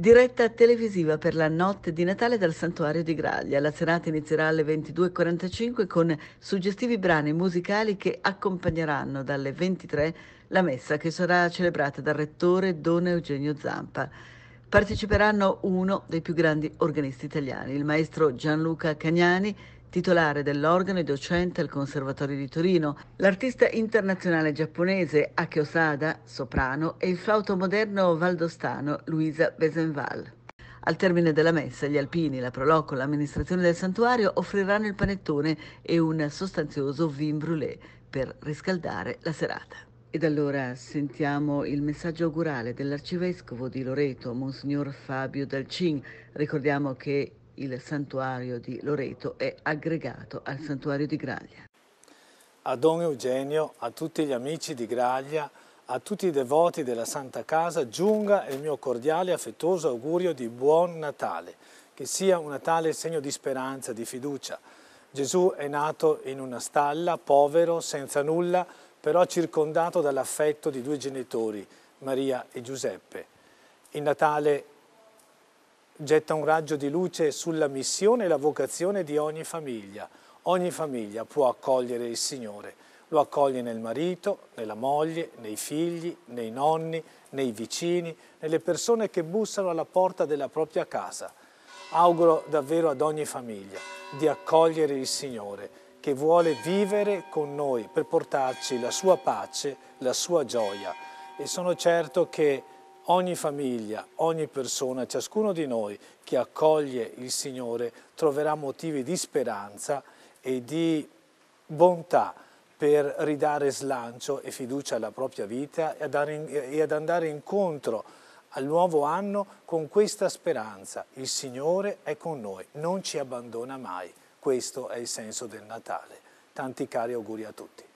Diretta televisiva per la notte di Natale dal Santuario di Graglia. La serata inizierà alle 22.45 con suggestivi brani musicali che accompagneranno dalle 23 la messa che sarà celebrata dal rettore Don Eugenio Zampa. Parteciperanno uno dei più grandi organisti italiani, il maestro Gianluca Cagnani, titolare dell'organo e docente al Conservatorio di Torino, l'artista internazionale giapponese Ake Osada, soprano, e il flauto moderno valdostano Luisa Besenval. Al termine della messa, gli alpini, la Proloco, l'amministrazione del santuario offriranno il panettone e un sostanzioso vin brûlé per riscaldare la serata. Ed allora sentiamo il messaggio augurale dell'arcivescovo di Loreto, Monsignor Fabio Dalcin. Ricordiamo che il santuario di Loreto è aggregato al santuario di Graglia. A Don Eugenio, a tutti gli amici di Graglia, a tutti i devoti della Santa Casa giunga il mio cordiale e affettuoso augurio di buon Natale, che sia un Natale segno di speranza, di fiducia. Gesù è nato in una stalla, povero, senza nulla, però circondato dall'affetto di due genitori, Maria e Giuseppe. Il Natale getta un raggio di luce sulla missione e la vocazione di ogni famiglia. Ogni famiglia può accogliere il Signore. Lo accoglie nel marito, nella moglie, nei figli, nei nonni, nei vicini, nelle persone che bussano alla porta della propria casa. Auguro davvero ad ogni famiglia di accogliere il Signore che vuole vivere con noi per portarci la sua pace, la sua gioia. E sono certo che Ogni famiglia, ogni persona, ciascuno di noi che accoglie il Signore troverà motivi di speranza e di bontà per ridare slancio e fiducia alla propria vita e ad andare incontro al nuovo anno con questa speranza. Il Signore è con noi, non ci abbandona mai. Questo è il senso del Natale. Tanti cari auguri a tutti.